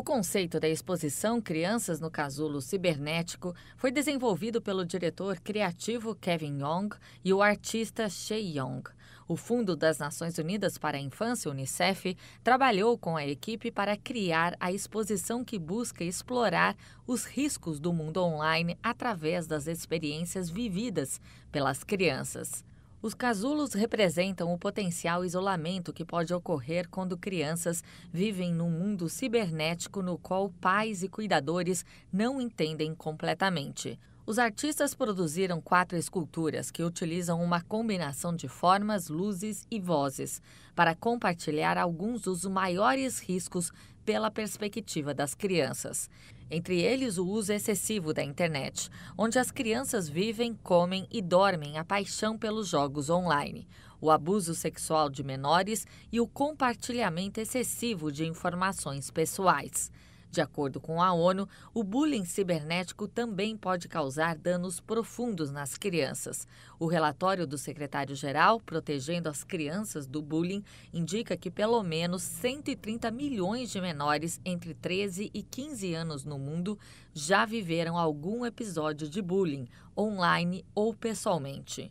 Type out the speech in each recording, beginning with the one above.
O conceito da exposição Crianças no Casulo Cibernético foi desenvolvido pelo diretor criativo Kevin Young e o artista Shei Young. O Fundo das Nações Unidas para a Infância, Unicef, trabalhou com a equipe para criar a exposição que busca explorar os riscos do mundo online através das experiências vividas pelas crianças. Os casulos representam o potencial isolamento que pode ocorrer quando crianças vivem num mundo cibernético no qual pais e cuidadores não entendem completamente. Os artistas produziram quatro esculturas que utilizam uma combinação de formas, luzes e vozes para compartilhar alguns dos maiores riscos pela perspectiva das crianças. Entre eles, o uso excessivo da internet, onde as crianças vivem, comem e dormem a paixão pelos jogos online, o abuso sexual de menores e o compartilhamento excessivo de informações pessoais. De acordo com a ONU, o bullying cibernético também pode causar danos profundos nas crianças. O relatório do secretário-geral, protegendo as crianças do bullying, indica que pelo menos 130 milhões de menores entre 13 e 15 anos no mundo já viveram algum episódio de bullying, online ou pessoalmente.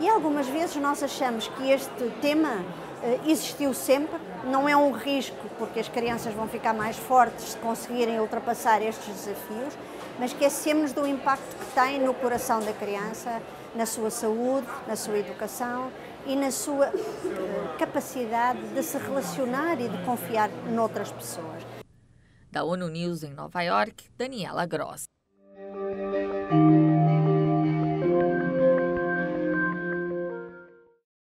E algumas vezes nós achamos que este tema eh, existiu sempre, não é um risco, porque as crianças vão ficar mais fortes se conseguirem ultrapassar estes desafios, mas esquecemos é do impacto que tem no coração da criança, na sua saúde, na sua educação e na sua eh, capacidade de se relacionar e de confiar noutras pessoas. Da ONU News em Nova York, Daniela Gross.